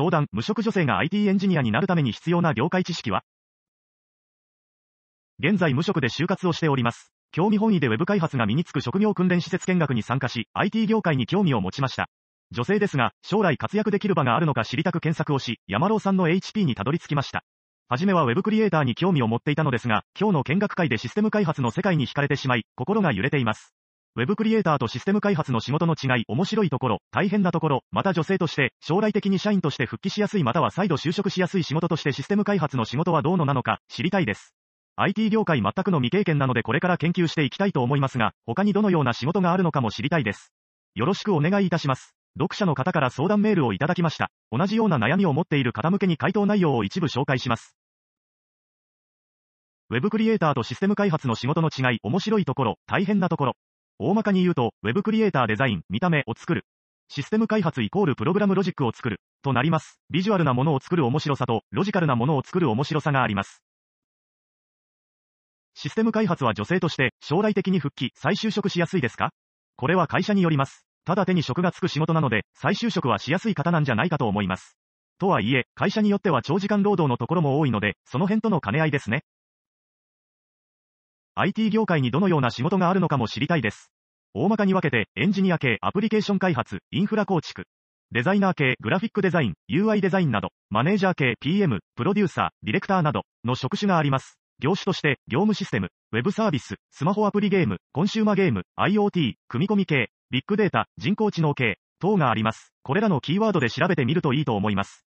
相談、無職女性が IT エンジニアになるために必要な業界知識は現在無職で就活をしております。興味本位で web 開発が身につく職業訓練施設見学に参加し、IT 業界に興味を持ちました。女性ですが、将来活躍できる場があるのか知りたく検索をし、山郎さんの HP にたどり着きました。はじめは Web クリエイターに興味を持っていたのですが、今日の見学会でシステム開発の世界に惹かれてしまい、心が揺れています。ウェブクリエイターとシステム開発の仕事の違い、面白いところ、大変なところ、また女性として、将来的に社員として復帰しやすいまたは再度就職しやすい仕事としてシステム開発の仕事はどうのなのか、知りたいです。IT 業界全くの未経験なのでこれから研究していきたいと思いますが、他にどのような仕事があるのかも知りたいです。よろしくお願いいたします。読者の方から相談メールをいただきました。同じような悩みを持っている方向けに回答内容を一部紹介します。ウェブクリエイターとシステム開発の仕事の違い、面白いところ、大変なところ。大まかに言うと、Web クリエイターデザイン、見た目を作る。システム開発イコールプログラムロジックを作る。となります。ビジュアルなものを作る面白さと、ロジカルなものを作る面白さがあります。システム開発は女性として、将来的に復帰、再就職しやすいですかこれは会社によります。ただ手に職がつく仕事なので、再就職はしやすい方なんじゃないかと思います。とはいえ、会社によっては長時間労働のところも多いので、その辺との兼ね合いですね。IT 業界にどのような仕事があるのかも知りたいです。大まかに分けて、エンジニア系、アプリケーション開発、インフラ構築、デザイナー系、グラフィックデザイン、UI デザインなど、マネージャー系、PM、プロデューサー、ディレクターなどの職種があります。業種として、業務システム、ウェブサービス、スマホアプリゲーム、コンシューマゲーム、IoT、組み込み系、ビッグデータ、人工知能系、等があります。これらのキーワードで調べてみるといいと思います。